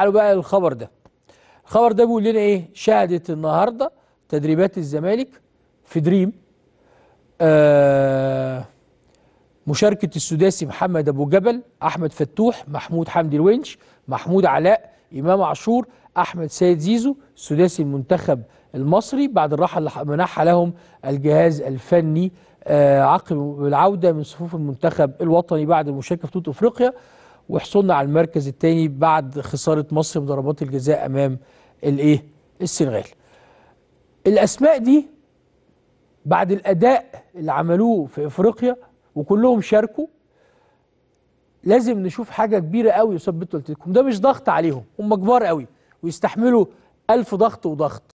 تعالوا بقى للخبر ده الخبر ده بيقول لنا ايه شهدت النهارده تدريبات الزمالك في دريم آه مشاركة السداسي محمد أبو جبل أحمد فتوح محمود حمدي الونش محمود علاء إمام عاشور أحمد سيد زيزو سداسي المنتخب المصري بعد الراحة اللي منحها لهم الجهاز الفني آه، عقب العودة من صفوف المنتخب الوطني بعد المشاركة في بطولة أفريقيا وحصلنا على المركز الثاني بعد خساره مصر بضربات الجزاء امام الايه السنغال الاسماء دي بعد الاداء اللي عملوه في افريقيا وكلهم شاركوا لازم نشوف حاجه كبيره قوي يثبتوا لكم ده مش ضغط عليهم هم كبار قوي ويستحملوا ألف ضغط وضغط